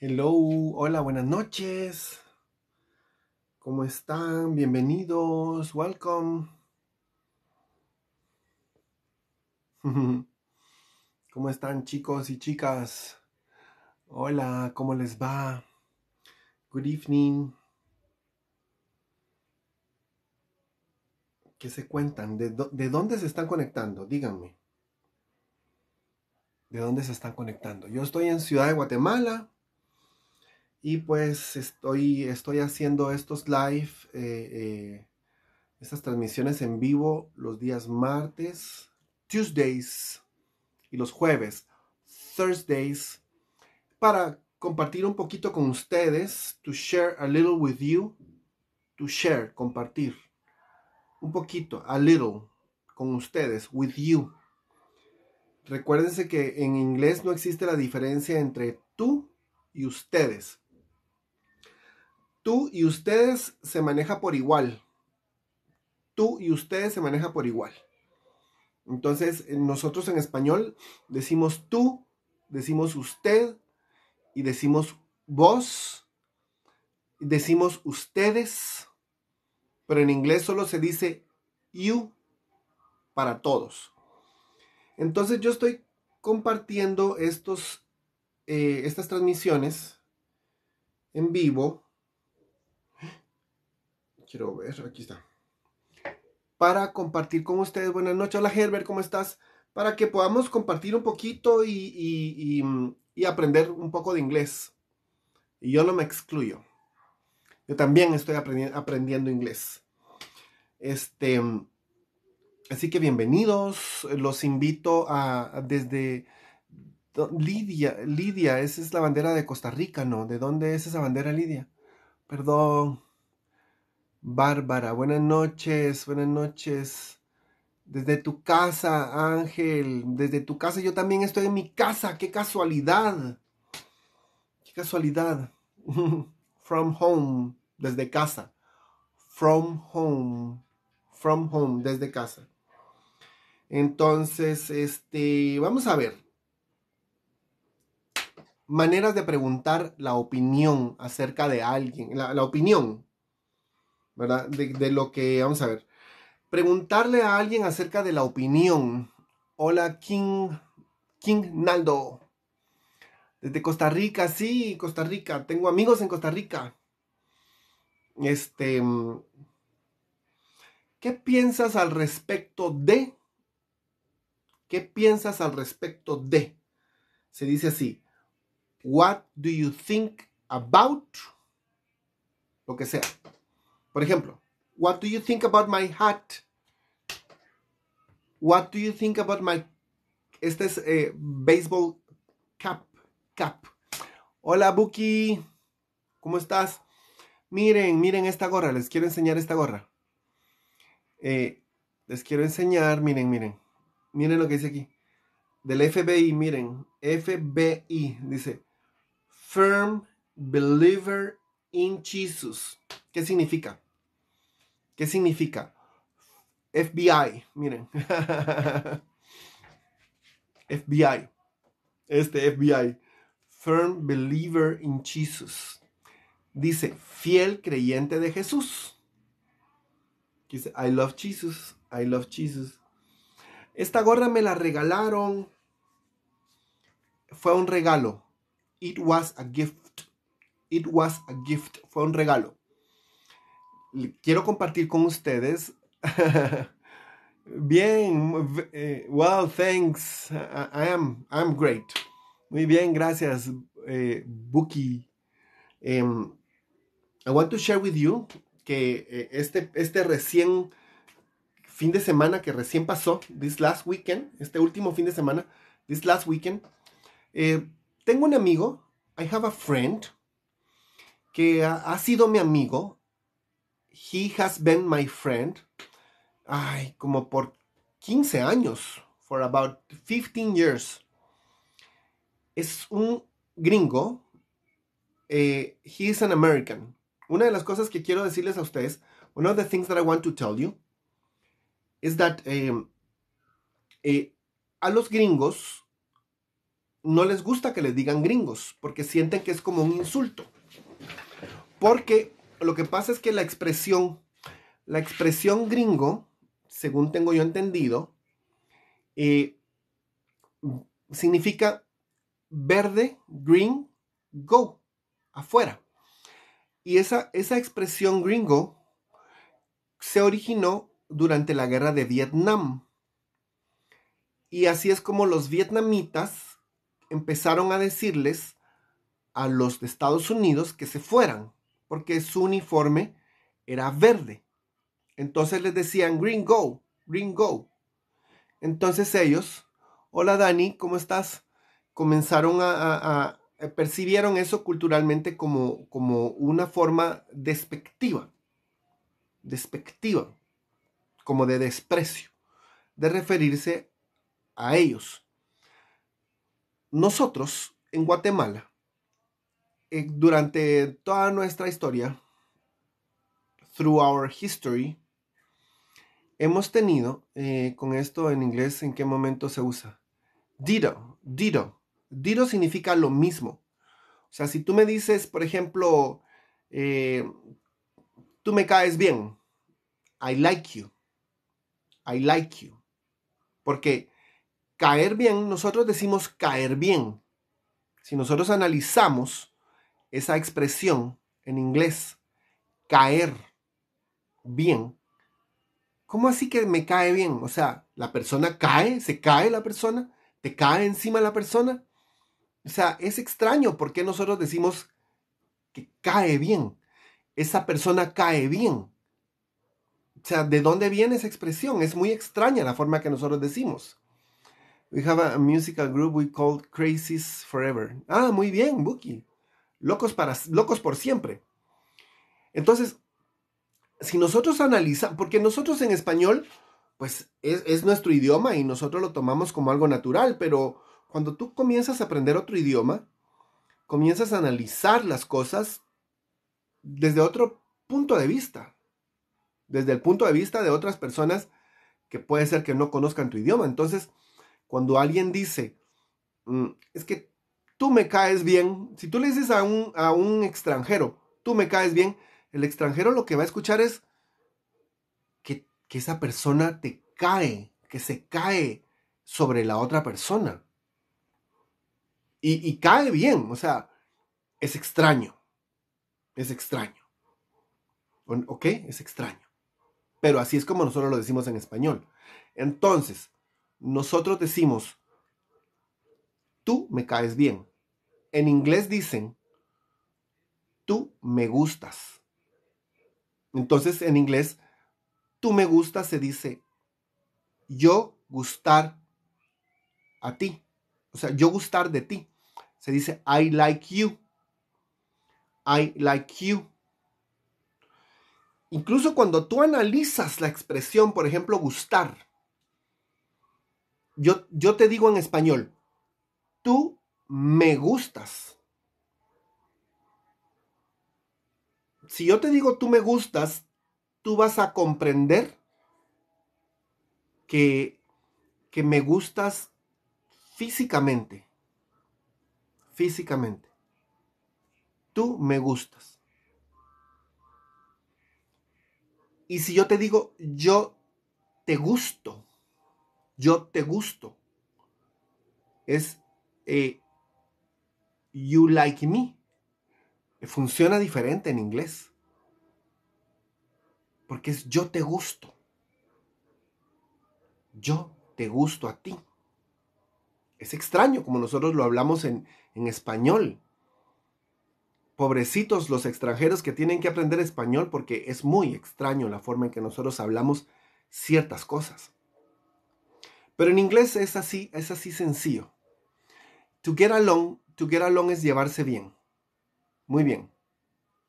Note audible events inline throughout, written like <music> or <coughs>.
Hello, hola, buenas noches. ¿Cómo están? Bienvenidos, welcome. <laughs> ¿Cómo están chicos y chicas? Hola, ¿cómo les va? Good evening. ¿Qué se cuentan? ¿De, dónde se están conectando? Díganme. ¿De dónde se están conectando? Yo estoy en Ciudad de Guatemala. Y pues estoy, estoy haciendo estos live, eh, eh, estas transmisiones en vivo los días martes, Tuesdays y los jueves, Thursdays, para compartir un poquito con ustedes, to share a little with you, to share, compartir un poquito, a little, con ustedes, with you. Recuérdense que en inglés no existe la diferencia entre tú y ustedes. Tú y ustedes se maneja por igual. Tú y ustedes se maneja por igual. Entonces, eh, nosotros en español decimos tú, decimos usted y decimos vos, decimos ustedes, pero en inglés solo se dice you para todos. Entonces yo estoy compartiendo estos, eh, estas transmisiones en vivo Quiero ver, aquí está. Para compartir con ustedes. Buenas noches, hola Herbert, ¿cómo estás? Para que podamos compartir un poquito y, aprender un poco de inglés. Y yo no me excluyo. Yo también estoy aprendiendo inglés. Este, así que bienvenidos. Los invito a desde Lidia, Lidia, esa es la bandera de Costa Rica, ¿no? ¿De dónde es esa bandera, Lidia? Perdón. Bárbara, buenas noches, buenas noches. Desde tu casa, Ángel, desde tu casa, yo también estoy en mi casa, qué casualidad. Qué casualidad. <laughs> From home, desde casa. From home, from home, desde casa. Entonces, este, vamos a ver. Maneras de preguntar la opinión acerca de alguien, la, la opinión, ¿verdad? De, de lo que, vamos a ver, preguntarle a alguien acerca de la opinión. Hola, King, King Naldo. Desde Costa Rica, sí, Costa Rica. Tengo amigos en Costa Rica. Este, mm, ¿qué piensas al respecto de? ¿Qué piensas al respecto de? Se dice así. What do you think about? Lo que sea. Por ejemplo, What do you think about my hat? What do you think about my... Este es eh, baseball cap, cap. Hola, Buki. ¿Cómo estás? Miren, miren esta gorra. Les quiero enseñar esta gorra. Eh, les quiero enseñar, miren, miren. Miren lo que dice aquí. Del FBI, miren. FBI dice, Firm Believer in Jesus. ¿Qué significa? ¿Qué significa? FBI, miren. <laughs> FBI. Este FBI. Firm believer in Jesus. Dice, fiel creyente de Jesús. Dice, I love Jesus. I love Jesus. Esta gorra me la regalaron. Fue un regalo. It was a gift. It was a gift. Fue un regalo quiero compartir con ustedes. <laughs> bien, eh, wow well, thanks. I, am, great. Muy bien, gracias, eh, Buki. Em, I want to share with you que eh, este, este recién fin de semana que recién pasó, this last weekend, este último fin de semana, this last weekend, tengo un amigo, I have a friend, que ha sido mi amigo He has been my friend, ay, como por 15 años, for about 15 years. Es un gringo, eh, he is an American. Una de las cosas que quiero decirles a ustedes, one of the things that I want to tell you, is that em, eh, a los gringos no les gusta que les digan gringos, porque sienten que es como un insulto. Porque lo que pasa es que la expresión, la expresión gringo, según tengo yo entendido, eh, significa verde, green, go, afuera. Y esa, esa expresión gringo se originó durante la guerra de Vietnam. Y así es como los vietnamitas empezaron a decirles a los de Estados Unidos que se fueran porque su uniforme era verde. Entonces les decían, Green Go, Green Go. Entonces ellos, hola Dani, ¿cómo estás? Comenzaron a, eh, percibieron eso culturalmente como, como una forma despectiva, despectiva, como de desprecio, de referirse a ellos. Nosotros en Guatemala eh, durante toda nuestra historia, through our history, hemos tenido, eh, con esto en inglés, ¿en qué momento se usa? Dido, dido. Dido significa lo mismo. O sea, si tú me dices, por ejemplo, eh, tú me caes bien, I like you, I like you. Porque caer bien, nosotros decimos caer bien. Si nosotros analizamos esa expresión en inglés, caer bien, ¿cómo así que me cae bien? O sea, la persona cae, se cae la persona, te cae encima la persona. O sea, es extraño porque nosotros decimos que cae bien. Esa persona cae bien. O sea, ¿de dónde viene esa expresión? Es muy extraña la forma que nosotros decimos. We have a, musical group we call Crazies Forever. Ah, muy bien, Buki locos, para, locos por siempre. Entonces, si nosotros analizamos, porque nosotros en español, pues es, es, nuestro idioma y nosotros lo tomamos como algo natural, pero cuando tú comienzas a aprender otro idioma, comienzas a analizar las cosas desde otro punto de vista, desde el punto de vista de otras personas que puede ser que no conozcan tu idioma. Entonces, cuando alguien dice, mm, es que tú me caes bien, si tú le dices a un, a un extranjero, tú me caes bien, el extranjero lo que va a escuchar es que, esa persona te cae, que se cae sobre la otra persona. Y, y cae bien, o sea, es extraño, es extraño. ¿Ok? Es extraño. Pero así es como nosotros lo decimos en español. Entonces, nosotros decimos, tú me caes bien. En inglés dicen, tú me gustas. Entonces en inglés, tú me gustas se dice, yo gustar a ti. O sea, yo gustar de ti. Se dice, I like you. I like you. Incluso cuando tú analizas la expresión, por ejemplo, gustar, yo, yo te digo en español, tú me gustas. Si yo te digo tú me gustas, tú vas a comprender que, que me gustas físicamente. Físicamente. Tú me gustas. Y si yo te digo yo te gusto, yo te gusto, es eh, You Like Me. Funciona diferente en inglés. Porque es yo te gusto. Yo te gusto a ti. Es extraño como nosotros lo hablamos en, español. Pobrecitos los extranjeros que tienen que aprender español porque es muy extraño la forma en que nosotros hablamos ciertas cosas. Pero en inglés es así, es así sencillo. To get along to get along es llevarse bien. Muy bien.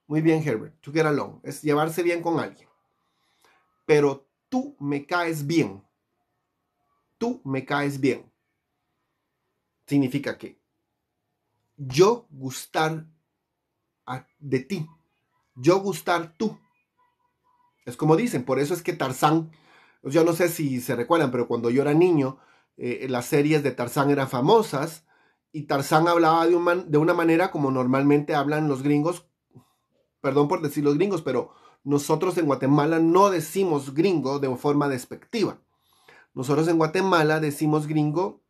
Muy bien, Herbert. To get along es llevarse bien con alguien. Pero tú me caes bien. Tú me caes bien. Significa que yo gustar de ti. Yo gustar tú. Es como dicen, por eso es que Tarzán, yo no sé si se recuerdan, pero cuando yo era niño, eh, las series de Tarzán eran famosas y Tarzán hablaba de, de una manera como normalmente hablan los gringos, perdón por decir los gringos, pero nosotros en Guatemala no decimos gringo de forma despectiva. Nosotros en Guatemala decimos gringo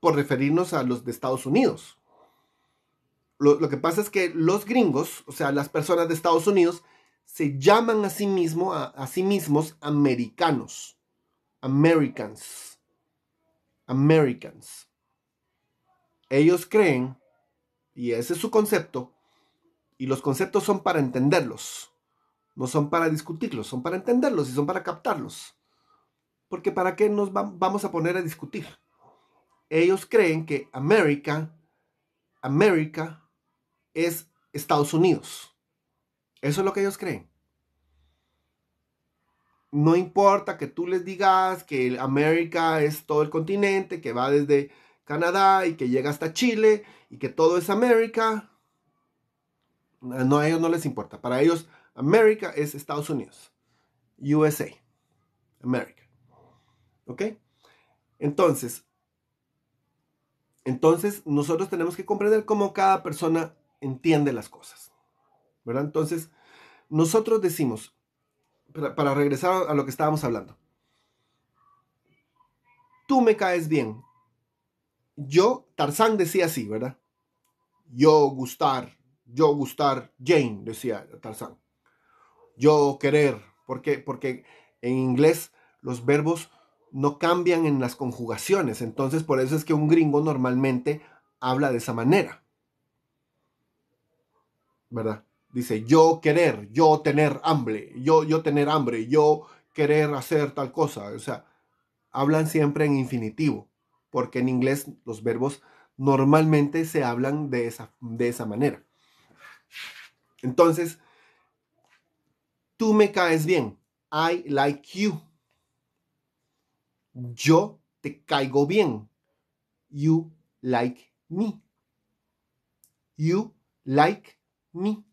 por referirnos a los de Estados Unidos. Lo, que pasa es que los gringos, o sea, las personas de Estados Unidos, se llaman a sí, mismo, a sí mismos americanos. Americans. Americans ellos creen, y ese es su concepto, y los conceptos son para entenderlos, no son para discutirlos, son para entenderlos y son para captarlos. Porque ¿para qué nos vamos a poner a discutir? Ellos creen que América, América es Estados Unidos. Eso es lo que ellos creen. No importa que tú les digas que América es todo el continente, que va desde Canadá y que llega hasta Chile y que todo es América. No, a ellos no les importa. Para ellos, América es Estados Unidos. USA. América. ¿Ok? Entonces, entonces nosotros tenemos que comprender cómo cada persona entiende las cosas. ¿Verdad? Entonces, nosotros decimos, para, para regresar a lo que estábamos hablando, tú me caes bien, yo, Tarzán decía así, ¿verdad? Yo gustar, yo gustar Jane, decía Tarzán. Yo querer, ¿por Porque en inglés los verbos no cambian en las conjugaciones, entonces por eso es que un gringo normalmente habla de esa manera. ¿Verdad? Dice, yo querer, yo tener hambre, yo, yo tener hambre, yo querer hacer tal cosa. O sea, hablan siempre en infinitivo porque en inglés los verbos normalmente se hablan de esa, de esa manera. Entonces, tú me caes bien. I like you. Yo te caigo bien. You like me. You like me.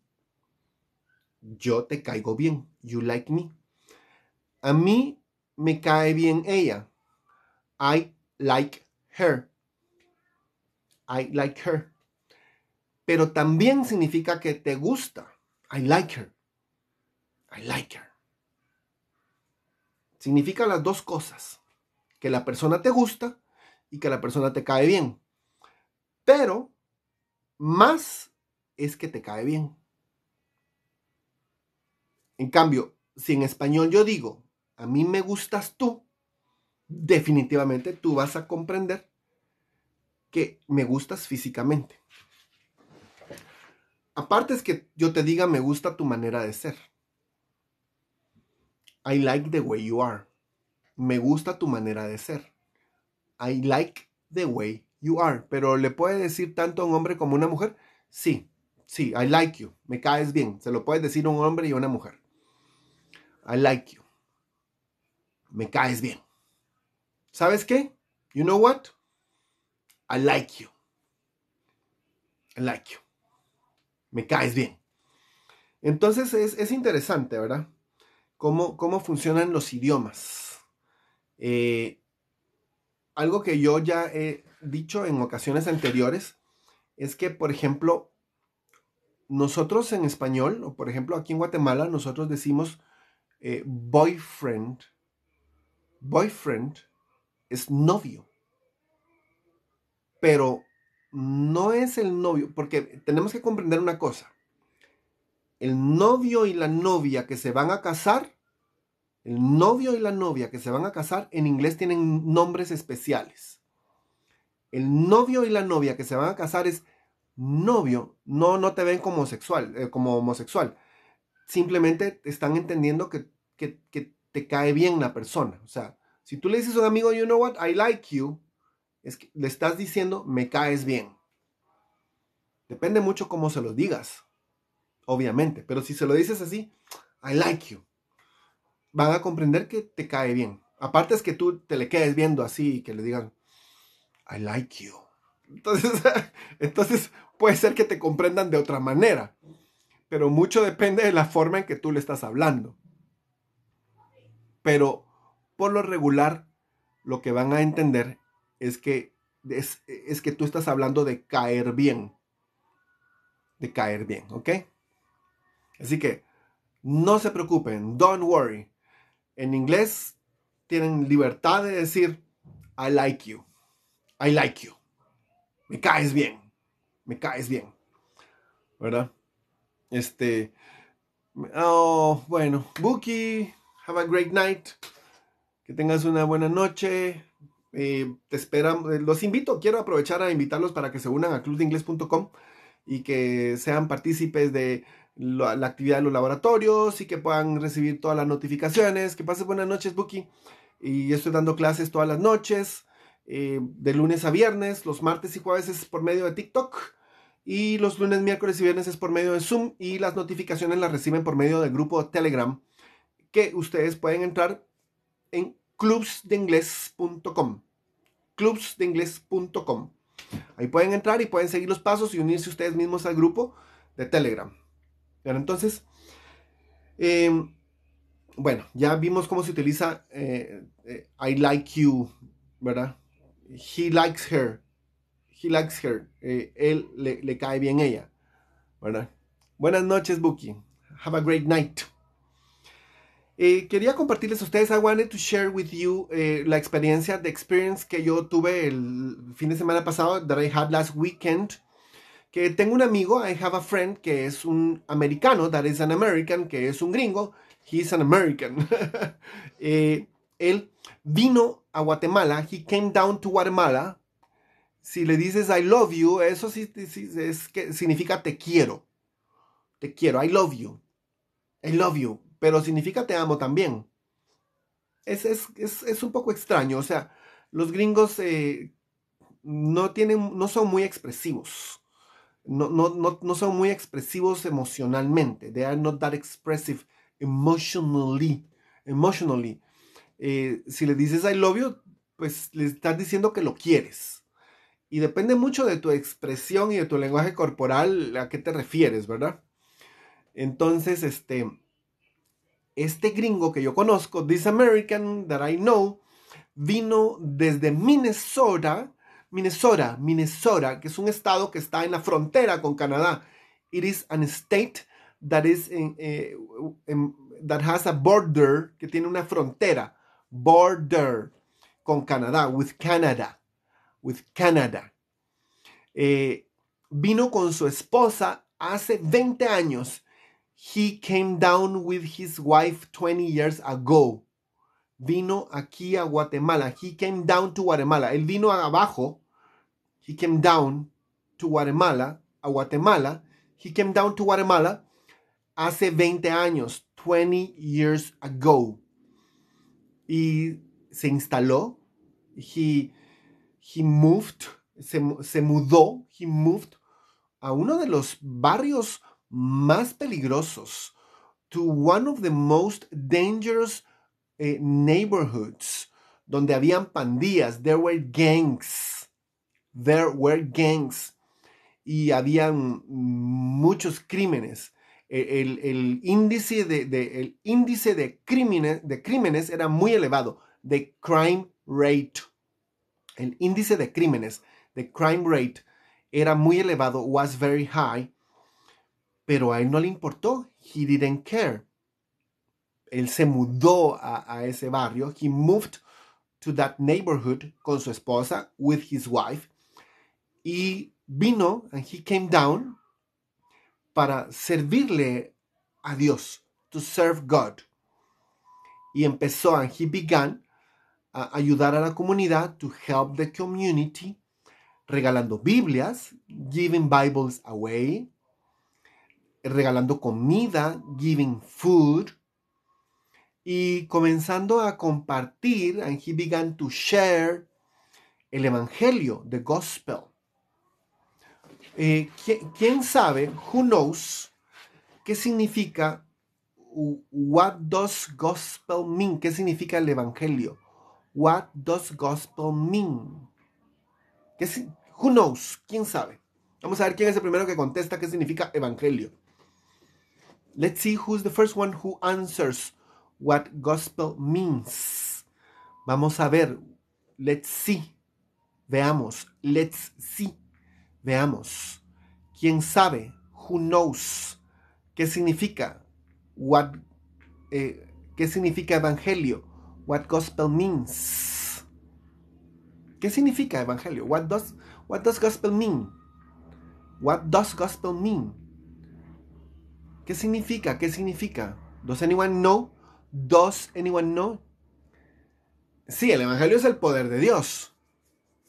Yo te caigo bien. You like me. A mí me cae bien ella. I like her. I like her. Pero también significa que te gusta. I like her. I like her. Significa las dos cosas. Que la persona te gusta y que la persona te cae bien. Pero más es que te cae bien. En cambio, si en español yo digo, a mí me gustas tú, definitivamente tú vas a comprender que me gustas físicamente. Aparte es que yo te diga me gusta tu manera de ser. I like the way you are. Me gusta tu manera de ser. I like the way you are. Pero le puede decir tanto a un hombre como a una mujer. Sí, sí, I like you. Me caes bien. Se lo puedes decir a un hombre y a una mujer. I like you. Me caes bien. ¿Sabes qué? You know what? I like you. I like you. Me caes bien. Entonces es, interesante, ¿verdad? Cómo, cómo, funcionan los idiomas. Eh, algo que yo ya he dicho en ocasiones anteriores es que, por ejemplo, nosotros en español, o por ejemplo aquí en Guatemala, nosotros decimos eh, boyfriend. Boyfriend es novio pero no es el novio, porque tenemos que comprender una cosa. El novio y la novia que se van a casar, el novio y la novia que se van a casar en inglés tienen nombres especiales. El novio y la novia que se van a casar es novio, no, no te ven como sexual, eh, como homosexual. Simplemente están entendiendo que, que, que te cae bien la persona. O sea, si tú le dices a un amigo, you know what, I like you, es que le estás diciendo, me caes bien. Depende mucho cómo se lo digas, obviamente, pero si se lo dices así, I like you, van a comprender que te cae bien. Aparte es que tú te le quedes viendo así y que le digan, I like you. Entonces, <laughs> entonces puede ser que te comprendan de otra manera, pero mucho depende de la forma en que tú le estás hablando. Pero por lo regular, lo que van a entender es que, es, que tú estás hablando de caer bien. De caer bien, ¿ok? Así que no se preocupen, don't worry. En inglés tienen libertad de decir, I like you, I like you. Me caes bien, me caes bien. ¿Verdad? Este, oh, bueno, Buki, have a great night. Que tengas una buena noche. Eh, te esperan, eh, los invito, quiero aprovechar a invitarlos para que se unan a inglés.com y que sean partícipes de la, actividad de los laboratorios y que puedan recibir todas las notificaciones. Que pases buenas noches, Buki. Y estoy dando clases todas las noches, eh, de lunes a viernes, los martes y jueves es por medio de TikTok. Y los lunes, miércoles y viernes es por medio de Zoom y las notificaciones las reciben por medio del grupo Telegram que ustedes pueden entrar en clubsdeingles.com clubsdeingles.com Ahí pueden entrar y pueden seguir los pasos y unirse ustedes mismos al grupo de Telegram. Pero entonces, em, bueno, ya vimos cómo se utiliza eh, eh, I like you, ¿verdad? He likes her. He likes her. Eh, él le, le cae bien ella, ¿verdad? Buenas noches, Buki. Have a great night. Eh, quería compartirles a ustedes, I wanted to share with you eh, la experiencia, the experience que yo tuve el fin de semana pasado, that I had last weekend, que tengo un amigo, I have a friend, que es un americano, that is an American, que es un gringo, he is an American. <laughs> Eh, él vino a Guatemala, he came down to Guatemala. Si le dices I love you, eso sí, es que significa te quiero. Te quiero, I love you. I love you pero significa te amo también. Es, es, un poco extraño, o sea, los gringos eh, no, tienen, no son muy expresivos. No, son muy expresivos emocionalmente. They are not that expressive emotionally. Emotionally. Eh, si le dices I love you, pues le estás diciendo que lo quieres. Y depende mucho de tu expresión y de tu lenguaje corporal a qué te refieres, ¿verdad? Entonces, este, este gringo que yo conozco, This American That I Know, vino desde Minnesota, Minnesota, Minnesota, que es un estado que está en la frontera con Canadá. It is an state that is eh, em, that has a border, que tiene una frontera, border con Canadá, with Canada, with Canada. Eh, vino con su esposa hace 20 años He came down with his wife 20 years ago. Vino aquí a Guatemala. He came down to Guatemala. Él vino abajo. He came down to Guatemala. A Guatemala. He came down to Guatemala hace 20 años. 20 years ago. Y se instaló. He, he moved. Se, se mudó. He moved a uno de los barrios más peligrosos, to one of the most dangerous eh, neighborhoods, donde habían pandillas, there were gangs, there were gangs, y habían muchos crímenes. E-, el, índice, de, de, el índice de, crímenes, de crímenes era muy elevado, the crime rate, el índice de crímenes, the crime rate, era muy elevado, was very high, pero a él no le importó. He didn't care. Él se mudó a, ese barrio. He moved to that neighborhood con su esposa, with his wife. Y vino, and he came down para servirle a Dios, to serve God. Y empezó, and he began a ayudar a la comunidad, to help the community, regalando Biblias, giving Bibles away, regalando comida, giving food, y comenzando a compartir, and he began to share el Evangelio, the Gospel. Eh, ¿Quién sabe, who knows, qué significa, what does Gospel mean? ¿Qué significa el Evangelio? What does Gospel mean? who knows, quién sabe. Vamos a ver quién es el primero que contesta qué significa Evangelio. Let's see who's the first one who answers what gospel means. Vamos a ver. Let's see. Veamos. Let's see. Veamos. ¿Quién sabe? Who knows? ¿Qué significa? What, eh, ¿Qué significa evangelio? What gospel means. ¿Qué significa evangelio? What does, what does gospel mean? What does gospel mean? ¿Qué significa? ¿Qué significa? ¿Does anyone know? ¿Does anyone know? Sí, el Evangelio es el poder de Dios.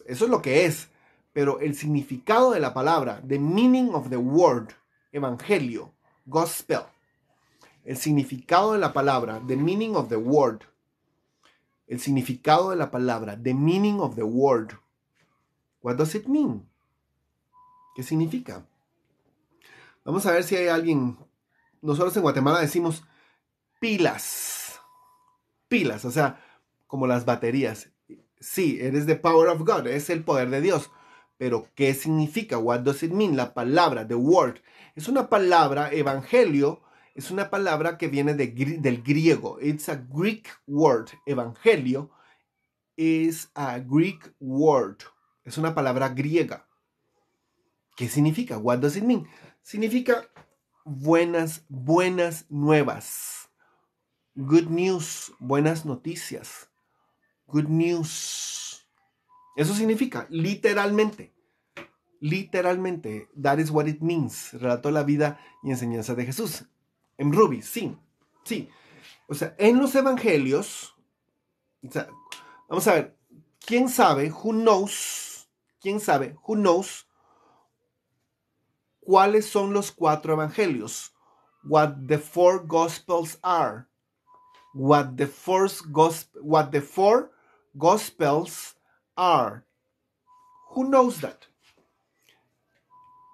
Eso es lo que es. Pero el significado de la palabra, the meaning of the word, Evangelio, Gospel. El significado de la palabra, the meaning of the word. El significado de la palabra, the meaning of the word. What does it mean? ¿Qué significa? Vamos a ver si hay alguien nosotros en Guatemala decimos pilas. Pilas, o sea, como las baterías. Sí, eres the power of God, es el poder de Dios. Pero, ¿qué significa? What does it mean? La palabra, the word. Es una palabra, evangelio, es una palabra que viene del griego. It's a Greek word. Evangelio is a Greek word. Es una palabra griega. ¿Qué significa? What does it mean? Significa buenas, buenas nuevas. Good news, buenas noticias. Good news. Eso significa, literalmente, literalmente, that is what it means. Relato la vida y enseñanza de Jesús. En Ruby, sí, sí. O sea, en los evangelios, vamos a ver, ¿quién sabe? Who knows? ¿Quién sabe? Who knows? ¿Cuáles son los cuatro evangelios? What the four gospels are. What the four, what the four gospels are. Who knows that?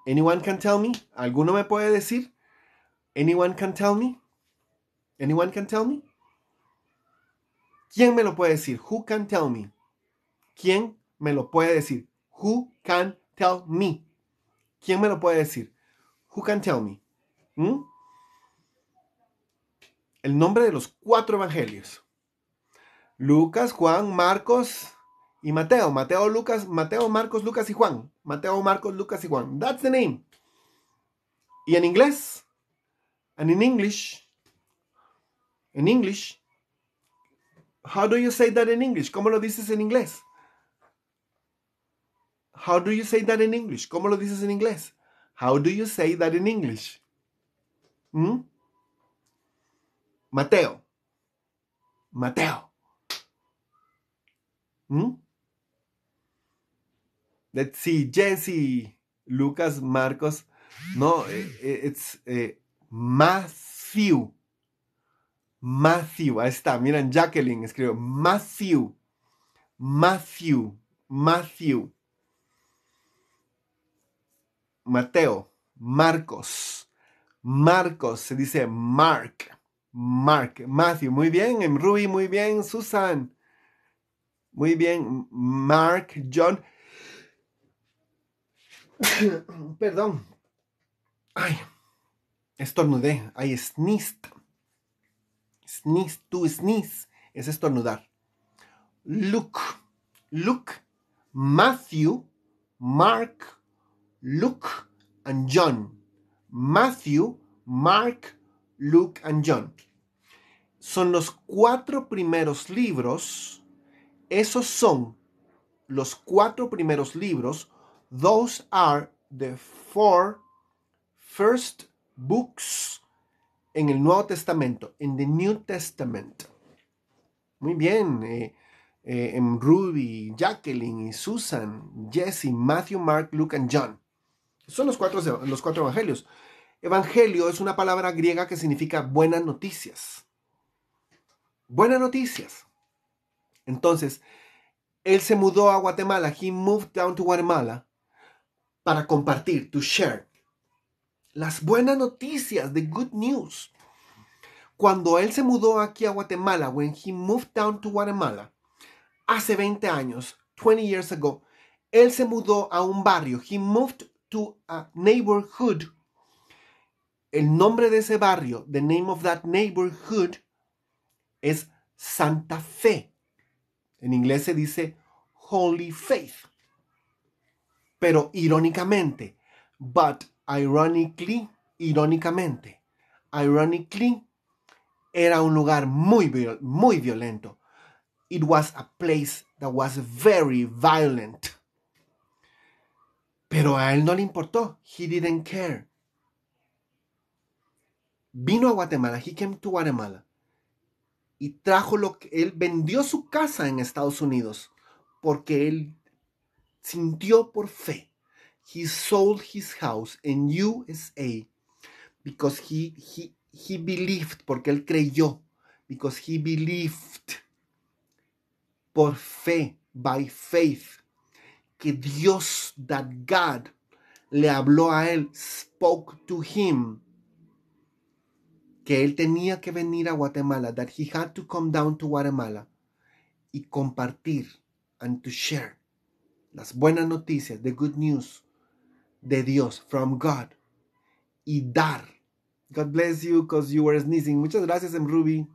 Anyone can tell me? ¿Alguno me puede decir? Anyone can tell me? Anyone can tell me? ¿Quién me lo puede decir? Who can tell me? ¿Quién me lo puede decir? Who can tell me? ¿Quién me lo puede decir? Who can tell me? ¿Mm? El nombre de los cuatro evangelios. Lucas, Juan, Marcos y Mateo. Mateo, Lucas, Mateo, Marcos, Lucas y Juan. Mateo, Marcos, Lucas y Juan. That's the name. Y en inglés. And in English. En English. How do you say that in English? ¿Cómo lo dices en inglés? How do you say that in English? ¿Cómo lo dices en inglés? How do you say that in English? ¿Mm? Mateo. Mateo. ¿Mm? Let's see, Jesse, Lucas, Marcos. No, eh, eh, it's eh, Matthew. Matthew, ahí está. Miren, Jacqueline escribe. Matthew. Matthew. Matthew. Mateo, Marcos, Marcos, se dice Mark, Mark, Matthew, muy bien, Ruby, muy bien, Susan, muy bien, Mark, John. <coughs> Perdón. Ay, estornudé. Ay, snist, Sneeze, tú sneeze. Es estornudar. Luke, Luke, Matthew, Mark, Luke and John. Matthew, Mark, Luke and John. Son los cuatro primeros libros. Esos son los cuatro primeros libros. Those are the four first books en el Nuevo Testamento, en the New Testament. Muy bien. Eh, eh, en Ruby, Jacqueline y Susan, Jesse, Matthew, Mark, Luke and John. Son los cuatro, los cuatro evangelios. Evangelio es una palabra griega que significa buenas noticias. Buenas noticias. Entonces, él se mudó a Guatemala. He moved down to Guatemala para compartir, to share. Las buenas noticias, the good news. Cuando él se mudó aquí a Guatemala, when he moved down to Guatemala, hace 20 años, 20 years ago, él se mudó a un barrio. He moved a neighborhood, el nombre de ese barrio, the name of that neighborhood, es Santa Fe. En inglés se dice Holy Faith. Pero irónicamente, but ironically, irónicamente, ironically, era un lugar muy, muy violento. It was a place that was very violent. Pero a él no le importó. He didn't care. Vino a Guatemala. He came to Guatemala. Y trajo lo que él vendió su casa en Estados Unidos porque él sintió por fe. He sold his house in USA because he, he, he believed, porque él creyó, because he believed por fe, by faith que Dios, that God, le habló a él, spoke to him, que él tenía que venir a Guatemala, that he had to come down to Guatemala y compartir and to share las buenas noticias, the good news de Dios, from God, y dar. God bless you because you were sneezing. Muchas gracias, M. Em, Ruby.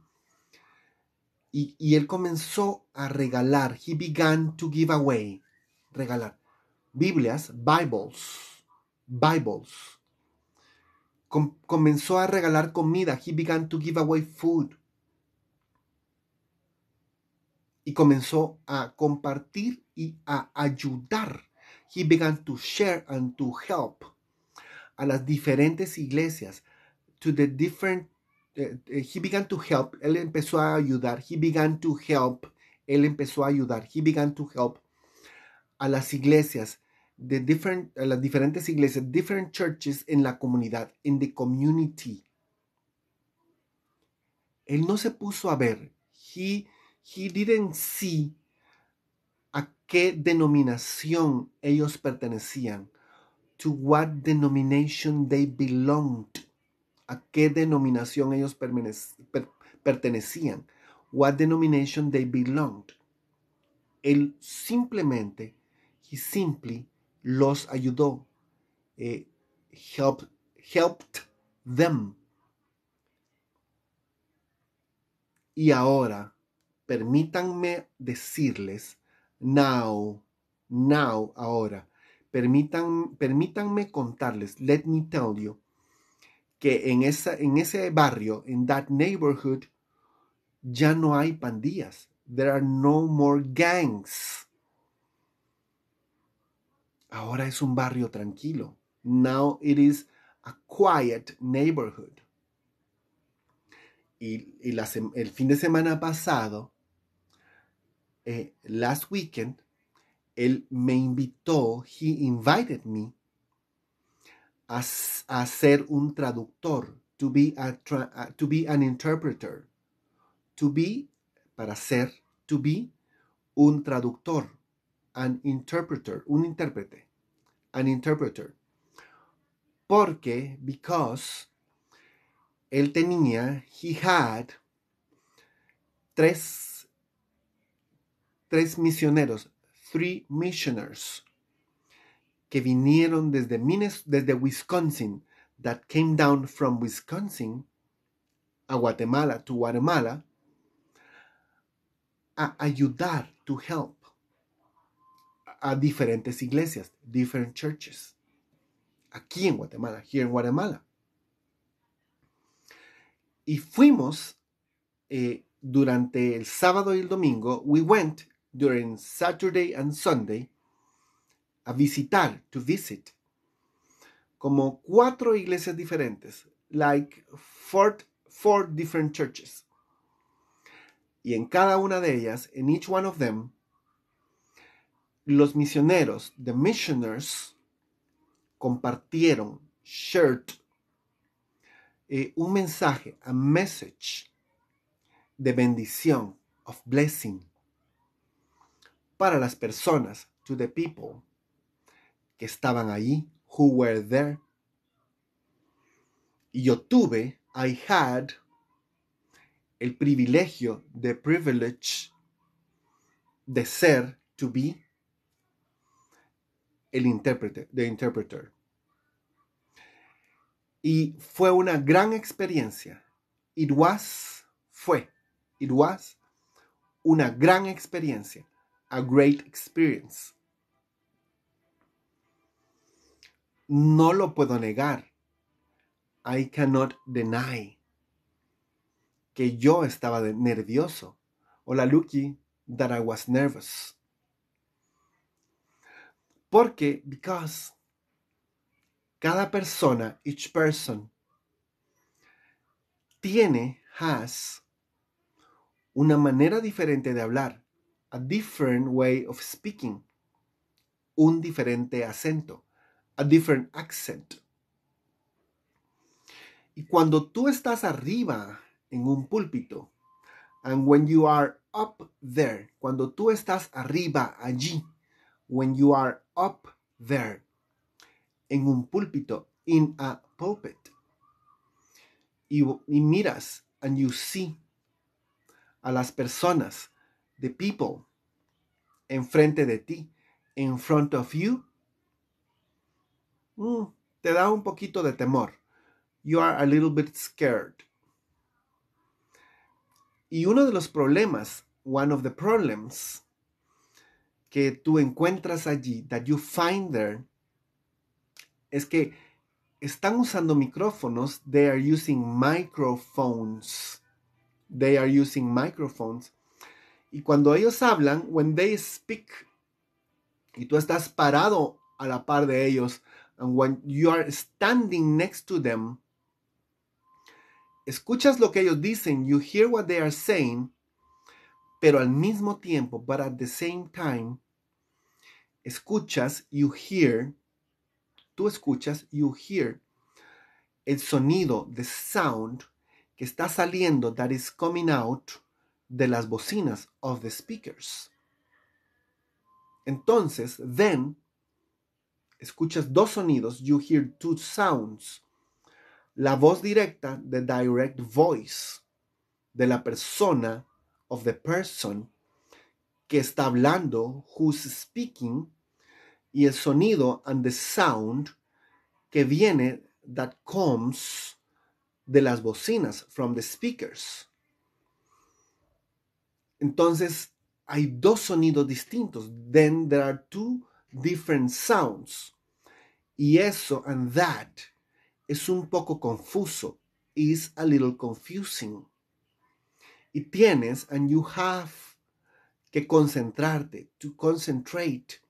Y, y él comenzó a regalar. He began to give away regalar. Biblias, Bibles, Bibles. comenzó a regalar comida. He began to give away food. Y comenzó a compartir y a ayudar. He began to share and to help a las diferentes iglesias. To the different. Eh, eh, he began to help. Él empezó a ayudar. He began to help. Él empezó a ayudar. He began to help a las iglesias, de different, a las diferentes iglesias, different churches en la comunidad, in the community. Él no se puso a ver. He, he didn't see a qué denominación ellos pertenecían. To what denomination they belonged. A qué denominación ellos pertenecían. What denomination they belonged. Él simplemente He simply los ayudó. Eh, helped, helped them. Y ahora, permítanme decirles, now, now, ahora, permítanme contarles, let me tell you, que en, esa, en ese barrio, en that neighborhood, ya no hay pandillas. There are no more gangs. Ahora es un barrio tranquilo. Now it is a quiet neighborhood. Y, el fin de semana pasado, eh, last weekend, él me invitó, he invited me a, ser un traductor, to be, to be an interpreter, to be, para ser, to be, un traductor an interpreter, un intérprete, an interpreter. Porque, because, él tenía, he had, tres, tres misioneros, three missioners, que vinieron desde, Minas, desde Wisconsin, that came down from Wisconsin a Guatemala, to Guatemala, a ayudar, to help a diferentes iglesias, different churches, aquí en Guatemala, here en Guatemala. Y fuimos eh, durante el sábado y el domingo, we went during Saturday and Sunday a visitar, to visit, como cuatro iglesias diferentes, like four, four different churches. Y en cada una de ellas, in each one of them, los misioneros, the missioners, compartieron, shared, eh, un mensaje, a message de bendición, of blessing, para las personas, to the people, que estaban ahí who were there. Y yo tuve, I had, el privilegio, the privilege, de ser, to be, el intérprete, The Interpreter. Y fue una gran experiencia. It was, fue, it was una gran experiencia. A great experience. No lo puedo negar. I cannot deny que yo estaba nervioso. Hola, Lucky, that I was nervous. Porque, because, cada persona, each person, tiene, has, una manera diferente de hablar, a different way of speaking, un diferente acento, a different accent. Y cuando tú estás arriba en un púlpito, and when you are up there, cuando tú estás arriba allí, when you are up there, en un púlpito, in a pulpit. Y, miras, and you see, a las personas, the people, enfrente de ti, in front of you, mm, te da un poquito de temor. You are a little bit scared. Y uno de los problemas, one of the problems, que tú encuentras allí, that you find there, es que están usando micrófonos, they are using microphones. They are using microphones. Y cuando ellos hablan, when they speak, y tú estás parado a la par de ellos, and when you are standing next to them, escuchas lo que ellos dicen, you hear what they are saying, pero al mismo tiempo, but at the same time, escuchas, you hear, tú escuchas, you hear, el sonido, the sound, que está saliendo, that is coming out, de las bocinas, of the speakers. Entonces, then, escuchas dos sonidos, you hear two sounds. La voz directa, the direct voice, de la persona of the person que está hablando, who's speaking, y el sonido and the sound que viene, that comes de las bocinas, from the speakers. Entonces, hay dos sonidos distintos. Then there are two different sounds. Y eso and that es un poco confuso. Is a little confusing. Y tienes, and you have, que concentrarte, to concentrate,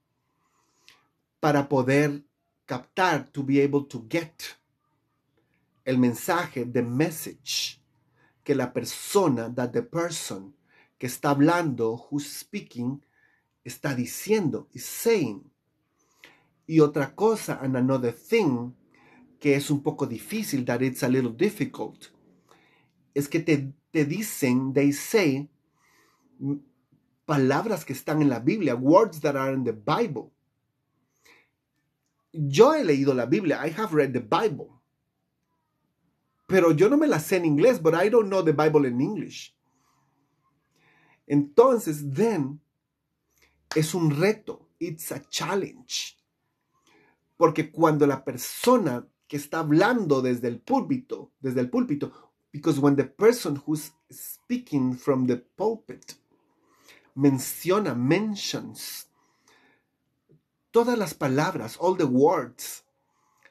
para poder captar, to be able to get el mensaje, the message, que la persona, that the person que está hablando, who's speaking, está diciendo, is saying. Y otra cosa, and another thing, que es un poco difícil, that it's a little difficult, es que te te dicen, they say, palabras que están en la Biblia, words that are in the Bible. Yo he leído la Biblia, I have read the Bible. Pero yo no me la sé en inglés, but I don't know the Bible in English. Entonces, then, es un reto, it's a challenge. Porque cuando la persona que está hablando desde el púlpito, desde el púlpito, Because when the person who's speaking from the pulpit menciona, mentions, todas las palabras, all the words,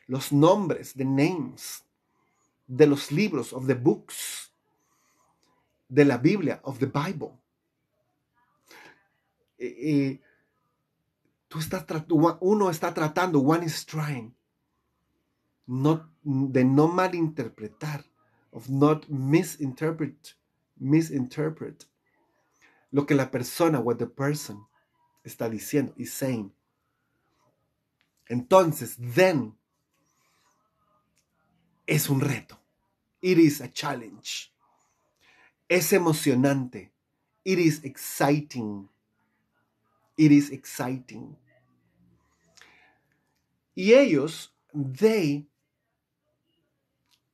los nombres, the names, de los libros, of the books, de la Biblia, of the Bible. Eh, eh, tú estás uno está tratando, one is de no malinterpretar of not misinterpret, misinterpret lo que la persona, what the person está diciendo, is saying. Entonces, then es un reto. It is a challenge. Es emocionante. It is exciting. It is exciting. Y ellos, they,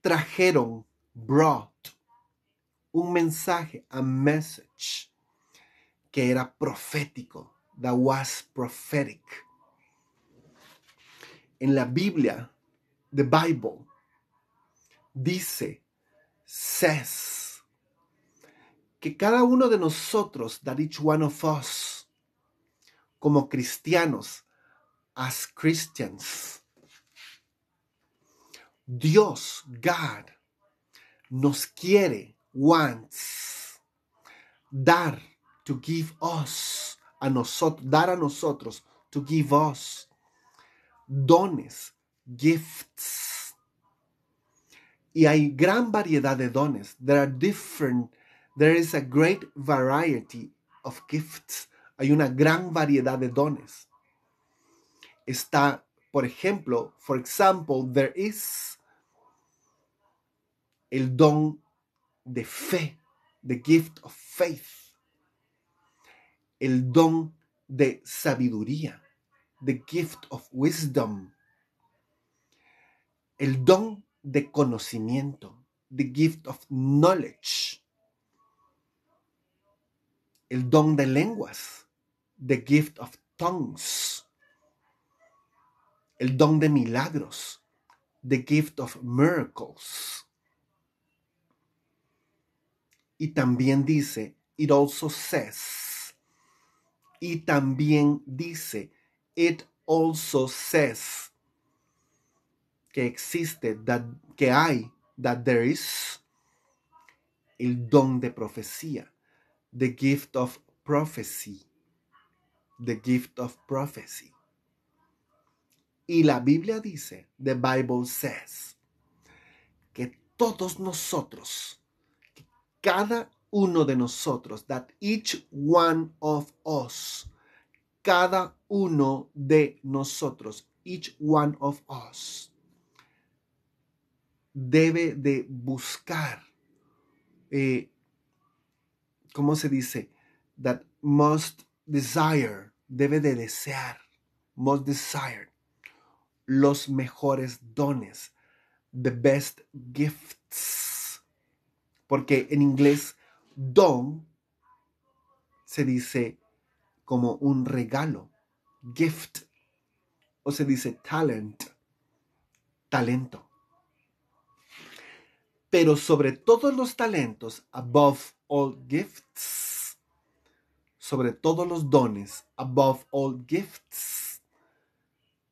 trajeron brought, un mensaje, a message, que era profético, that was prophetic. En la Biblia, the Bible, dice, says, que cada uno de nosotros, that each one of us, como cristianos, as Christians, Dios, God, nos quiere, wants, dar, to give us, a nosotros, dar a nosotros, to give us, dones, gifts. Y hay gran variedad de dones. There are different, there is a great variety of gifts. Hay una gran variedad de dones. Está, por ejemplo, for example, there is el don de fe, the gift of faith, el don de sabiduría, the gift of wisdom, el don de conocimiento, the gift of knowledge, el don de lenguas, the gift of tongues, el don de milagros, the gift of miracles, y también dice, it also says. Y también dice, it also says. Que existe, that, que hay, that there is. El don de profecía. The gift of prophecy. The gift of prophecy. Y la Biblia dice, the Bible says, que todos nosotros cada uno de nosotros, that each one of us, cada uno de nosotros, each one of us, debe de buscar, eh, ¿cómo se dice? That must desire, debe de desear, must desire, los mejores dones, the best gifts porque en inglés, don se dice como un regalo, gift, o se dice talent, talento. Pero sobre todos los talentos, above all gifts, sobre todos los dones, above all gifts,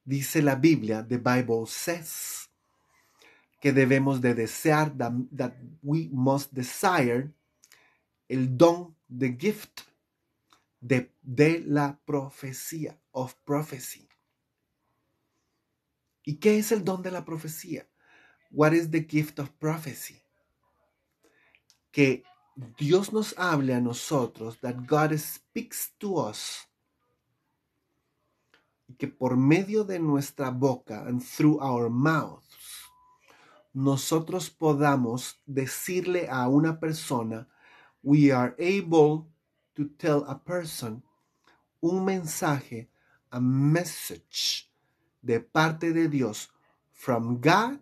dice la Biblia, the Bible says, que debemos de desear, that, we must desire, el don, the gift de, la profecía, of prophecy. ¿Y qué es el don de la profecía? What is the gift of prophecy? Que Dios nos hable a nosotros, that God speaks to us, y que por medio de nuestra boca and through our mouth nosotros podamos decirle a una persona, we are able to tell a person, un mensaje, a message de parte de Dios, from God,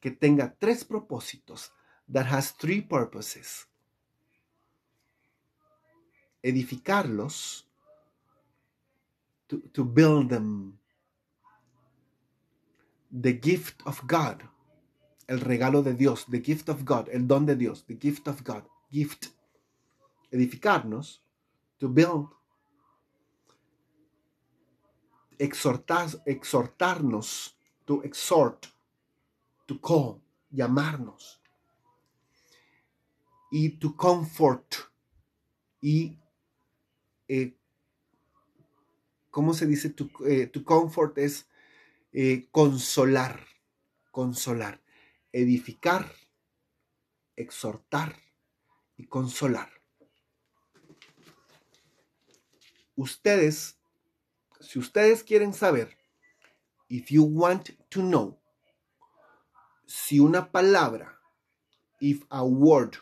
que tenga tres propósitos, that has three purposes. Edificarlos, to, to build them, The Gift of God, el regalo de Dios, The Gift of God, el don de Dios, The Gift of God, Gift, edificarnos, to build, exhortar, exhortarnos, to exhort, to call, llamarnos, y to comfort, y eh, ¿cómo se dice? to eh, comfort es eh, consolar, consolar, edificar, exhortar y consolar. Ustedes, si ustedes quieren saber, if you want to know, si una palabra, if a word,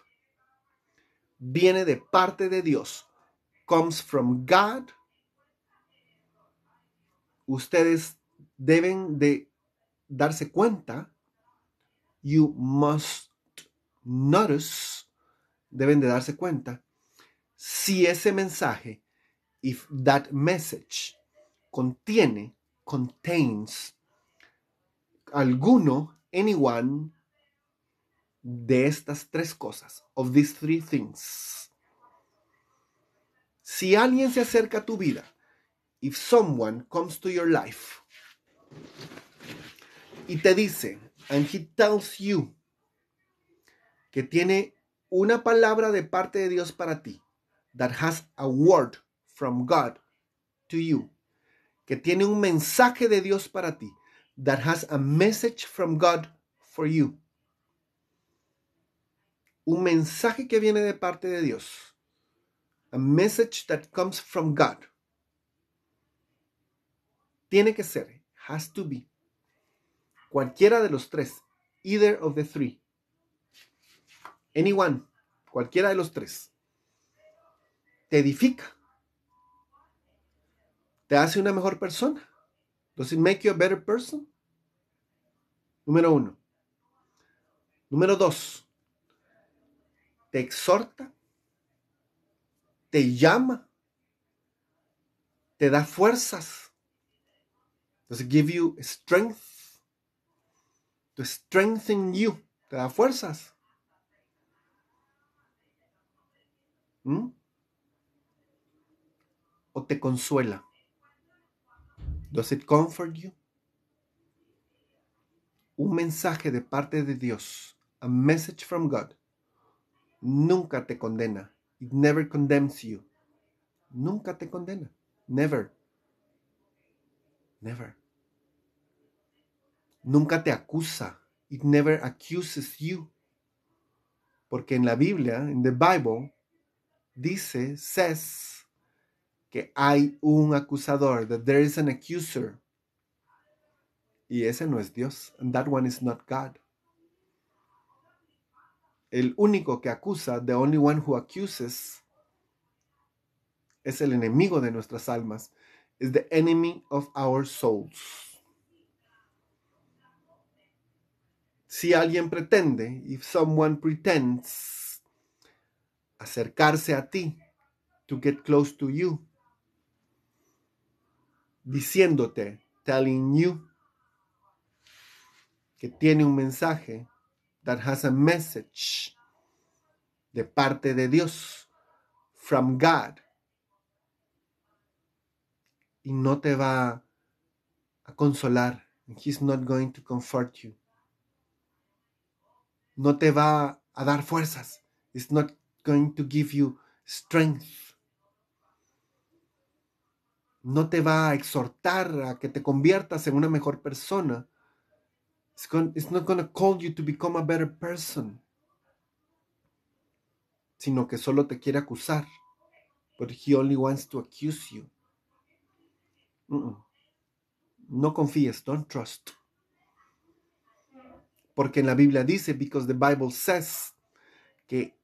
viene de parte de Dios, comes from God, ustedes deben de darse cuenta, you must notice, deben de darse cuenta, si ese mensaje, if that message, contiene, contains, alguno, anyone, de estas tres cosas, of these three things. Si alguien se acerca a tu vida, if someone comes to your life, y te dice, and he tells you, que tiene una palabra de parte de Dios para ti, that has a word from God to you, que tiene un mensaje de Dios para ti, that has a message from God for you. Un mensaje que viene de parte de Dios. A message that comes from God. Tiene que ser has to be. Cualquiera de los tres. Either of the three. Anyone. Cualquiera de los tres. Te edifica. Te hace una mejor persona. Does it make you a better person? Número uno. Número dos. Te exhorta. Te llama. Te da fuerzas Does give you strength? To strengthen you. Te da fuerzas. ¿Mm? ¿O te consuela? Does it comfort you? Un mensaje de parte de Dios, a message from God, nunca te condena. It never condemns you. Nunca te condena. Never. Never nunca te acusa. It never accuses you. Porque en la Biblia, en the Bible, dice, says, que hay un acusador, that there is an accuser. Y ese no es Dios. And that one is not God. El único que acusa, the only one who accuses, es el enemigo de nuestras almas. Is the enemy of our souls. si alguien pretende, if someone pretends, acercarse a ti, to get close to you, diciéndote, telling you, que tiene un mensaje, that has a message de parte de Dios, from God, y no te va a consolar, and he's not going to comfort you no te va a dar fuerzas. It's not going to give you strength. No te va a exhortar a que te conviertas en una mejor persona. It's, not going to call you to become a better person. Sino que solo te quiere acusar. But he only wants to accuse you. No confíes, don't trust porque en la Biblia dice, because the Bible says, que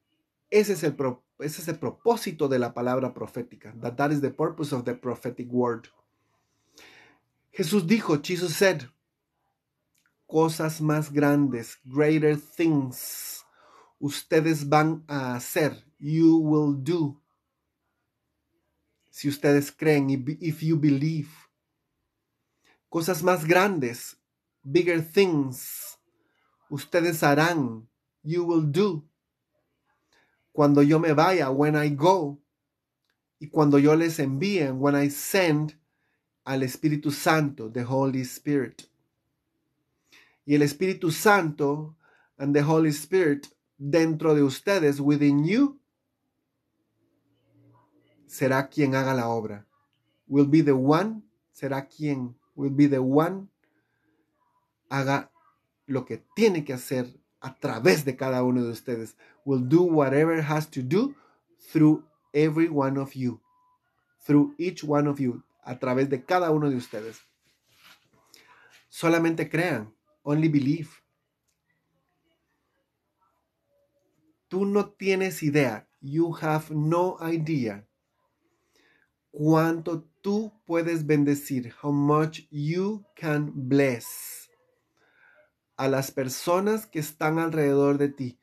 ese es el, ese es el propósito de la palabra profética, that that is the purpose of the prophetic word. Jesús dijo, Jesus said, cosas más grandes, greater things, ustedes van a hacer, you will do. Si ustedes creen, if you believe. Cosas más grandes, bigger things, ustedes harán, you will do. Cuando yo me vaya, when I go. Y cuando yo les envíe, when I send, al Espíritu Santo, the Holy Spirit. Y el Espíritu Santo and the Holy Spirit dentro de ustedes, within you, será quien haga la obra. Will be the one, será quien, will be the one, haga lo que tiene que hacer a través de cada uno de ustedes. Will do whatever has to do through every one of you. Through each one of you. A través de cada uno de ustedes. Solamente crean. Only believe. Tú no tienes idea. You have no idea. Cuánto tú puedes bendecir. How much you can bless a las personas que están alrededor de ti.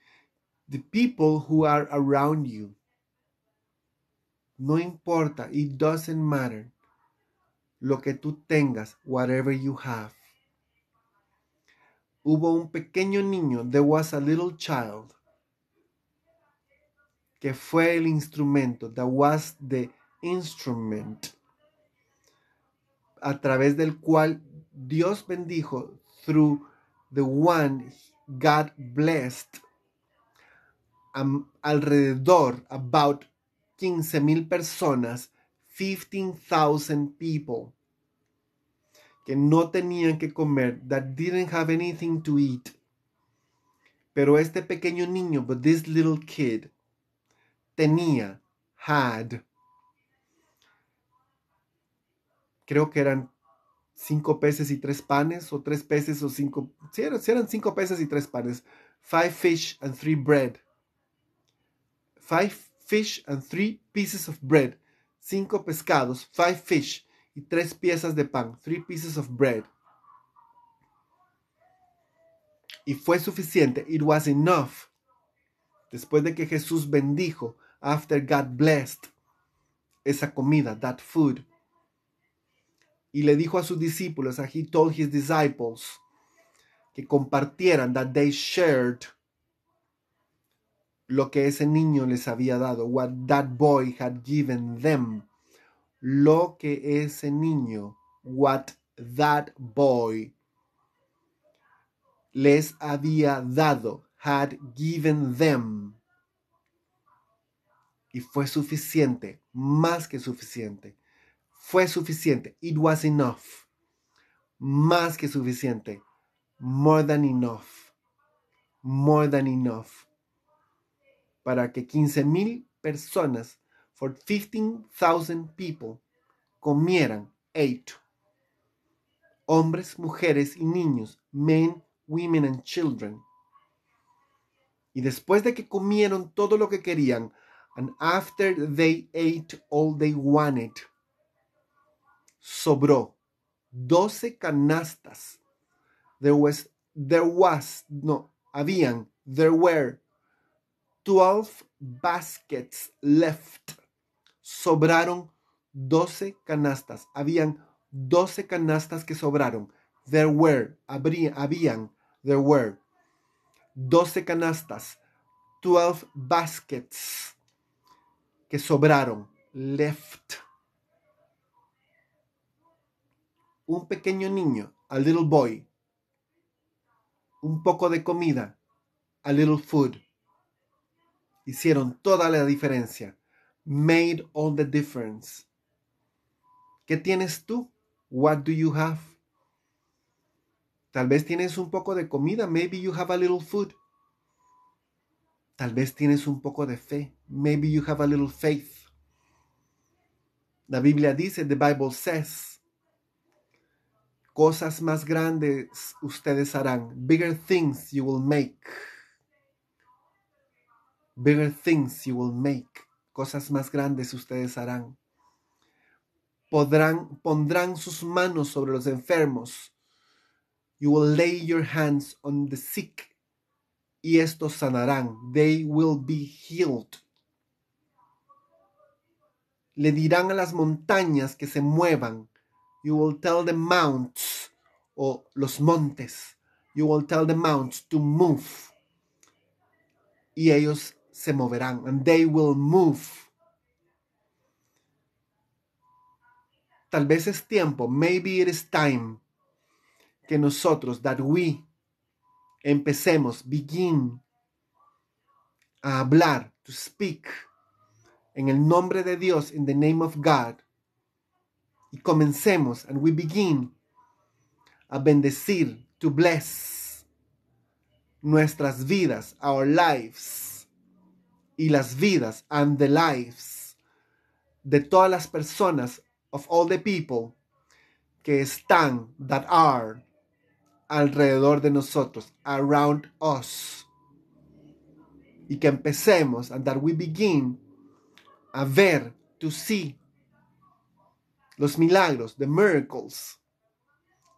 The people who are around you. No importa, it doesn't matter lo que tú tengas, whatever you have. Hubo un pequeño niño, there was a little child, que fue el instrumento, that was the instrument, a través del cual Dios bendijo through the one God blessed um, alrededor about 15,000 personas, 15,000 people que no tenían que comer, that didn't have anything to eat. Pero este pequeño niño, but this little kid, tenía, had, creo que eran cinco peces y tres panes, o tres peces o cinco, si eran, cinco peces y tres panes, five fish and three bread, five fish and three pieces of bread, cinco pescados, five fish y tres piezas de pan, three pieces of bread. Y fue suficiente, it was enough. Después de que Jesús bendijo, after God blessed, esa comida, that food y le dijo a sus discípulos, he told his disciples, que compartieran, that they shared lo que ese niño les había dado, what that boy had given them, lo que ese niño, what that boy les había dado, had given them. Y fue suficiente, más que suficiente fue suficiente. It was enough. Más que suficiente. More than enough. More than enough. Para que 15.000 personas, for 15,000 people, comieran, ate. Hombres, mujeres y niños, men, women and children. Y después de que comieron todo lo que querían, and after they ate all they wanted, sobró 12 canastas. There was, there was, no, habían, there were 12 baskets left. Sobraron 12 canastas. Habían 12 canastas que sobraron. There were, habría, habían, there were 12 canastas, 12 baskets que sobraron, left. un pequeño niño, a little boy, un poco de comida, a little food, hicieron toda la diferencia. Made all the difference. ¿Qué tienes tú? What do you have? Tal vez tienes un poco de comida. Maybe you have a little food. Tal vez tienes un poco de fe. Maybe you have a little faith. La Biblia dice, the Bible says, Cosas más grandes ustedes harán. Bigger things you will make. Bigger things you will make. Cosas más grandes ustedes harán. Podrán, pondrán sus manos sobre los enfermos. You will lay your hands on the sick. Y estos sanarán. They will be healed. Le dirán a las montañas que se muevan You will tell the mounts or los montes. You will tell the mounts to move. Y ellos se moverán. And they will move. Tal vez es tiempo. Maybe it is time. Que nosotros, that we, empecemos, begin a hablar, to speak, en el nombre de Dios, in the name of God, y comencemos, and we begin a bendecir, to bless nuestras vidas, our lives, y las vidas, and the lives, de todas las personas, of all the people, que están, that are, alrededor de nosotros, around us. Y que empecemos, and that we begin a ver, to see, los milagros, the miracles,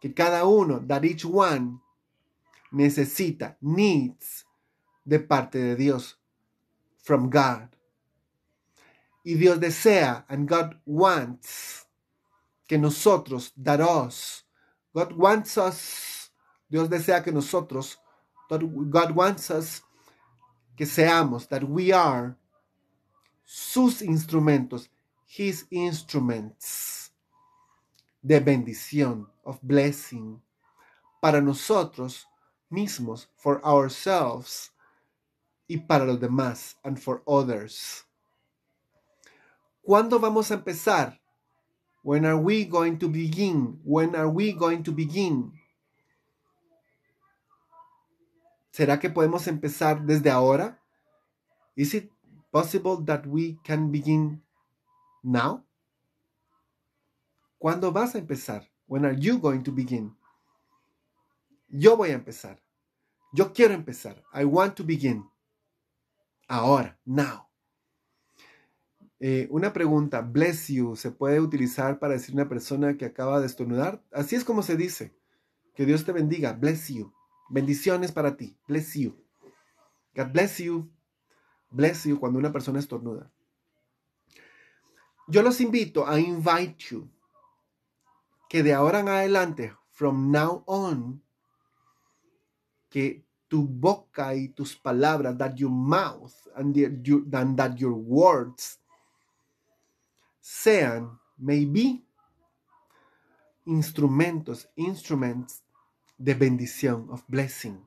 que cada uno, that each one, necesita, needs, de parte de Dios, from God. Y Dios desea, and God wants, que nosotros, that us, God wants us, Dios desea que nosotros, God wants us, que seamos, that we are, sus instrumentos, his instruments de bendición, of blessing, para nosotros mismos, for ourselves, y para los demás, and for others. ¿Cuándo vamos a empezar? When are we going to begin? When are we going to begin? ¿Será que podemos empezar desde ahora? Is it possible that we can begin now? ¿Cuándo vas a empezar? When are you going to begin? Yo voy a empezar. Yo quiero empezar. I want to begin. Ahora, now. Eh, una pregunta, bless you, ¿se puede utilizar para decir una persona que acaba de estornudar? Así es como se dice. Que Dios te bendiga, bless you. Bendiciones para ti, bless you. God bless you, bless you cuando una persona estornuda. Yo los invito a invite you que de ahora en adelante, from now on, que tu boca y tus palabras, that your mouth and, your, that your words sean, maybe, instrumentos, instruments de bendición, of blessing.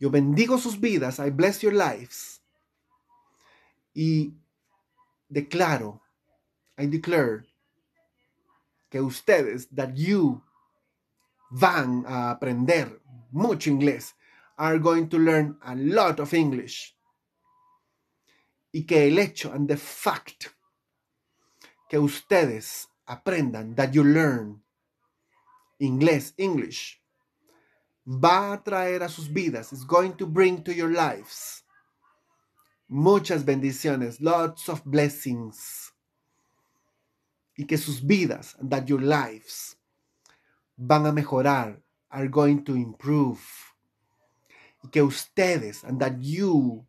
Yo bendigo sus vidas, I bless your lives. Y declaro, I declare que ustedes, that you, van a aprender mucho inglés, are going to learn a lot of English. Y que el hecho and the fact que ustedes aprendan, that you learn inglés, English, va a traer a sus vidas, is going to bring to your lives muchas bendiciones, lots of blessings y que sus vidas, that your lives, van a mejorar, are going to improve. Y que ustedes, and that you,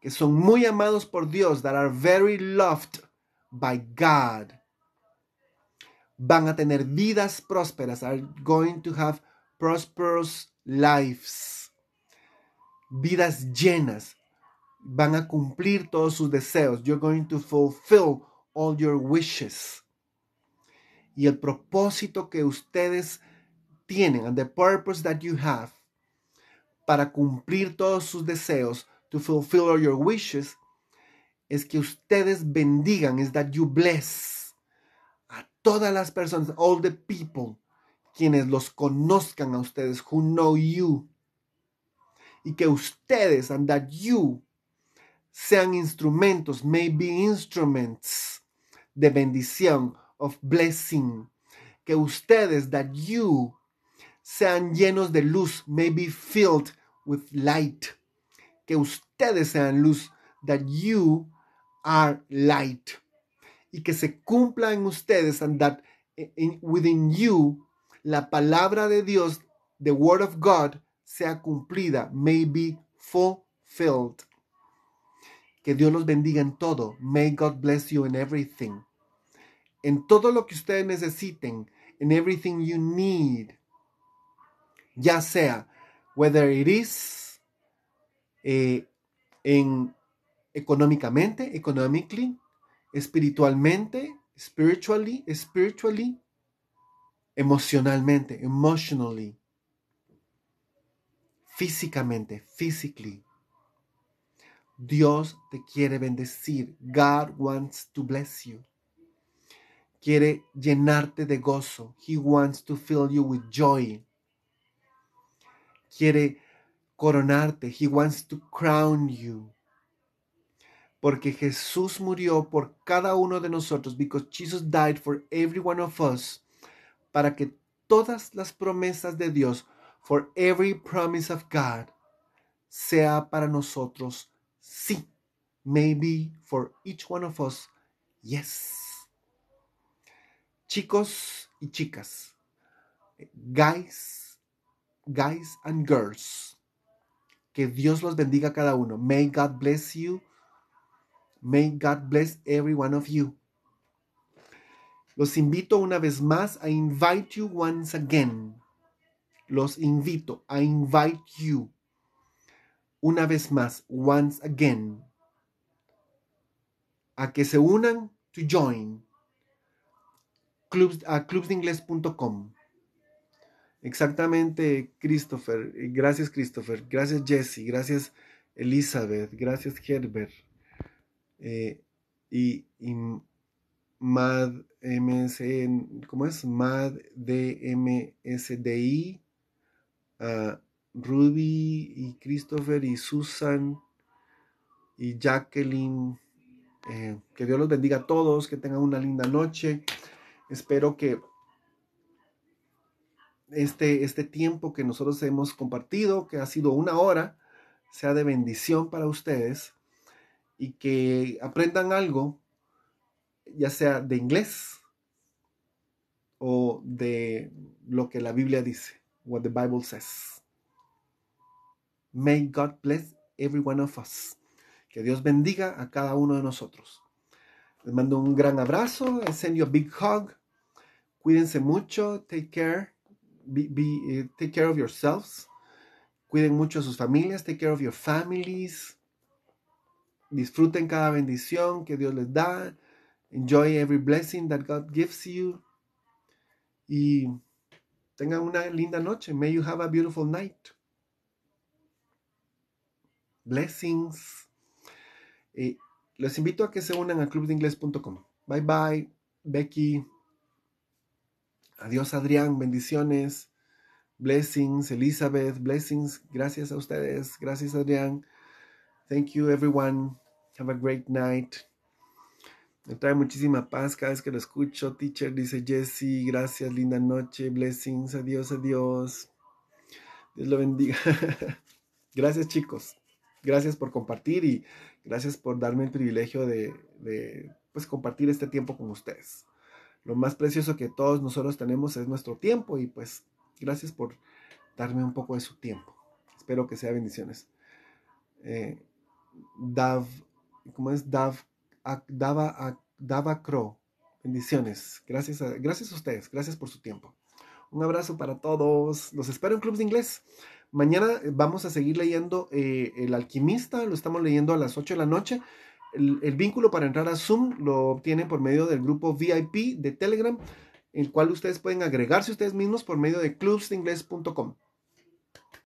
que son muy amados por Dios, that are very loved by God, van a tener vidas prósperas, are going to have prosperous lives, vidas llenas, van a cumplir todos sus deseos, you're going to fulfill all your wishes. Y el propósito que ustedes tienen, and the purpose that you have, para cumplir todos sus deseos, to fulfill all your wishes, es que ustedes bendigan, es that you bless a todas las personas, all the people, quienes los conozcan a ustedes, who know you, y que ustedes, and that you, sean instrumentos, may be instruments de bendición, of blessing. Que ustedes, that you, sean llenos de luz, may be filled with light. Que ustedes sean luz, that you are light. Y que se cumpla en ustedes, and that within you, la palabra de Dios, the word of God, sea cumplida, may be fulfilled. Que Dios los bendiga en todo. May God bless you in everything. En todo lo que ustedes necesiten. In everything you need. Ya sea, whether it is eh, en económicamente, economically, espiritualmente, spiritually, spiritually, emocionalmente, emotionally, físicamente, physically, Dios te quiere bendecir. God wants to bless you. Quiere llenarte de gozo. He wants to fill you with joy. Quiere coronarte. He wants to crown you. Porque Jesús murió por cada uno de nosotros. Because Jesus died for every one of us. Para que todas las promesas de Dios, for every promise of God, sea para nosotros sí. Maybe for each one of us, yes. Chicos y chicas. Guys, guys and girls. Que Dios los bendiga a cada uno. May God bless you. May God bless every one of you. Los invito una vez más. I invite you once again. Los invito. I invite you una vez más, once again, a que se unan, to join, clubs, a clubsdeingles.com Exactamente, Christopher. Eh, gracias, Christopher. Gracias, Jesse. Gracias, Elizabeth. Gracias, Herbert. Eh, y, Mad MSN, ¿cómo es? Mad DMSDI. Uh, ah, Ruby y Christopher y Susan y Jacqueline. Eh, que Dios los bendiga a todos, que tengan una linda noche. Espero que este, este tiempo que nosotros hemos compartido, que ha sido una hora, sea de bendición para ustedes y que aprendan algo, ya sea de inglés o de lo que la Biblia dice, what the Bible says. May God bless every one of us. Que Dios bendiga a cada uno de nosotros. Les mando un gran abrazo. I send a big hug. Cuídense mucho. Take care. Eh, take care of yourselves. Cuiden mucho a sus familias. Take care of your families. Disfruten cada bendición que Dios les da. Enjoy every blessing that God gives you. Y tengan una linda noche. May you have a beautiful night. Blessings. Y eh, los invito a que se unan a Inglés.com. Bye bye, Becky. Adiós, Adrián. Bendiciones. Blessings, Elizabeth. Blessings. Gracias a ustedes. Gracias, Adrián. Thank you, everyone. Have a great night. Me trae muchísima paz cada vez que lo escucho. Teacher dice Jesse, gracias, linda noche, blessings, adiós, adiós. Dios lo bendiga. <laughs> gracias chicos gracias por compartir y gracias por darme el privilegio de, pues, compartir este tiempo con ustedes. Lo más precioso que todos nosotros tenemos es nuestro tiempo y pues gracias por darme un poco de su tiempo. Espero que sea bendiciones. Eh, Dav, ¿cómo es? Dav, Dava, a, Dava Cro. Bendiciones. Gracias gracias a ustedes. Gracias por su tiempo. Un abrazo para todos. Los espero en Clubs de Inglés. Mañana eh, vamos a seguir leyendo eh, El alquimista, lo estamos leyendo a las 8 de la noche. El, vínculo para entrar a Zoom lo obtienen por medio del grupo VIP de Telegram, el cual ustedes pueden agregarse ustedes mismos por medio de clubsdeingles.com.